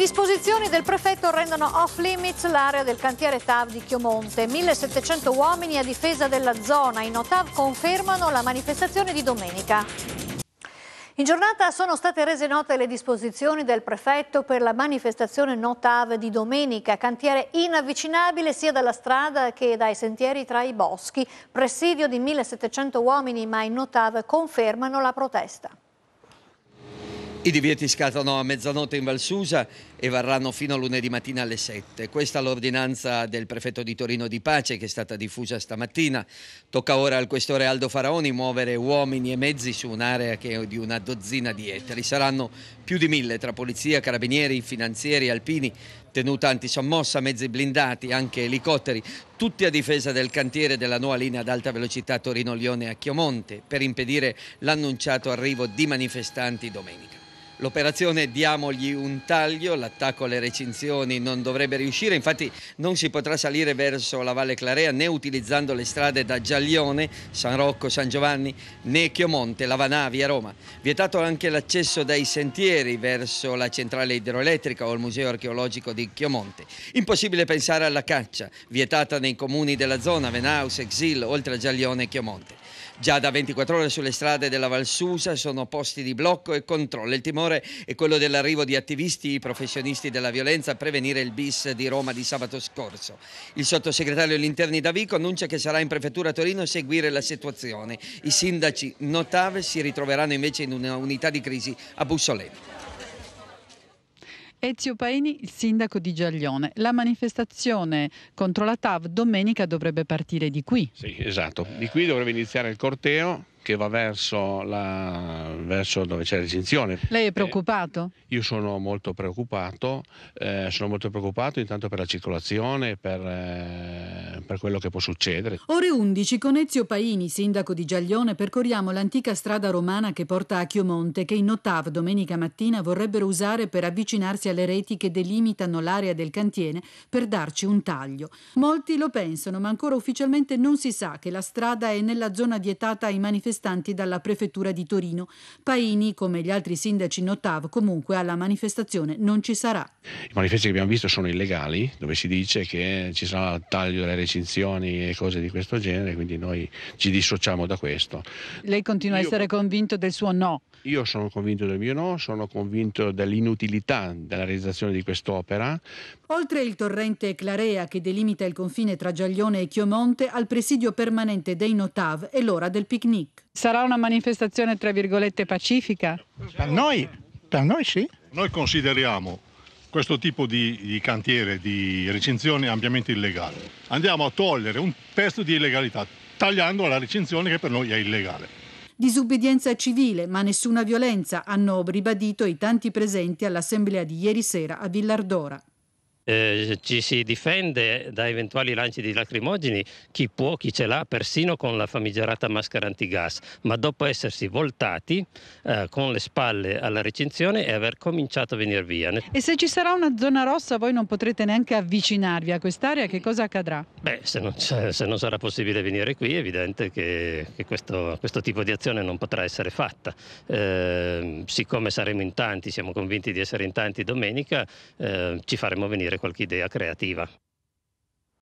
disposizioni del prefetto rendono off limits l'area del cantiere TAV di Chiomonte. 1700 uomini a difesa della zona. In OTAV confermano la manifestazione di domenica. In giornata sono state rese note le disposizioni del prefetto per la manifestazione Notav di domenica, cantiere inavvicinabile sia dalla strada che dai sentieri tra i boschi, presidio di 1700 uomini, ma in Notav confermano la protesta. I divieti scattano a mezzanotte in Valsusa e varranno fino a lunedì mattina alle 7. Questa è l'ordinanza del prefetto di Torino di Pace che è stata diffusa stamattina. Tocca ora al questore Aldo Faraoni muovere uomini e mezzi su un'area che è di una dozzina di ettari. Saranno più di mille tra polizia, carabinieri, finanzieri, alpini, tenuta antisommossa, mezzi blindati, anche elicotteri, tutti a difesa del cantiere della nuova linea ad alta velocità Torino-Lione a Chiomonte per impedire l'annunciato arrivo di manifestanti domenica. L'operazione Diamogli un taglio, l'attacco alle recinzioni non dovrebbe riuscire, infatti non si potrà salire verso la Valle Clarea né utilizzando le strade da Giaglione, San Rocco, San Giovanni né Chiomonte, Lavanavi a Roma. Vietato anche l'accesso dai sentieri verso la centrale idroelettrica o il museo archeologico di Chiomonte. Impossibile pensare alla caccia, vietata nei comuni della zona, Venaus, Exil, oltre a Giaglione e Chiomonte. Già da 24 ore sulle strade della Valsusa sono posti di blocco e controllo. Il timore è quello dell'arrivo di attivisti, professionisti della violenza a prevenire il bis di Roma di sabato scorso. Il sottosegretario agli interni Davico annuncia che sarà in prefettura Torino a seguire la situazione. I sindaci notave si ritroveranno invece in una unità di crisi a Bussoletto. Ezio Paini, il sindaco di Giaglione. La manifestazione contro la TAV domenica dovrebbe partire di qui. Sì, esatto. Di qui dovrebbe iniziare il corteo che va verso, la, verso dove c'è l'esenzione. Lei è preoccupato? Eh, io sono molto preoccupato, eh, sono molto preoccupato intanto per la circolazione, per... Eh, per quello che può succedere. Ore 11 con Ezio Paini, sindaco di Giaglione, percorriamo l'antica strada romana che porta a Chiomonte che in OTAV domenica mattina vorrebbero usare per avvicinarsi alle reti che delimitano l'area del cantiere per darci un taglio. Molti lo pensano, ma ancora ufficialmente non si sa che la strada è nella zona vietata ai manifestanti dalla prefettura di Torino. Paini, come gli altri sindaci in OTAV, comunque alla manifestazione non ci sarà. I manifesti che abbiamo visto sono illegali, dove si dice che ci sarà il taglio delle reti estinzioni e cose di questo genere, quindi noi ci dissociamo da questo. Lei continua io, a essere convinto del suo no? Io sono convinto del mio no, sono convinto dell'inutilità della realizzazione di quest'opera. Oltre il torrente Clarea che delimita il confine tra Giaglione e Chiomonte, al presidio permanente dei Notav è l'ora del picnic. Sarà una manifestazione tra virgolette pacifica? Per noi, per noi sì. Noi consideriamo questo tipo di, di cantiere di recinzione è ampiamente illegale. Andiamo a togliere un pezzo di illegalità tagliando la recinzione che per noi è illegale disubbidienza civile, ma nessuna violenza, hanno ribadito i tanti presenti all'assemblea di ieri sera a Villardora eh, ci si difende da eventuali lanci di lacrimogeni, chi può, chi ce l'ha, persino con la famigerata maschera antigas, ma dopo essersi voltati eh, con le spalle alla recinzione e aver cominciato a venire via. E se ci sarà una zona rossa voi non potrete neanche avvicinarvi a quest'area, che cosa accadrà? Beh, se non, se non sarà possibile venire qui è evidente che, che questo, questo, tipo di azione non potrà essere fatta. Eh, siccome saremo in tanti, siamo convinti di essere in tanti domenica, eh, ci faremo venire qualche idea creativa.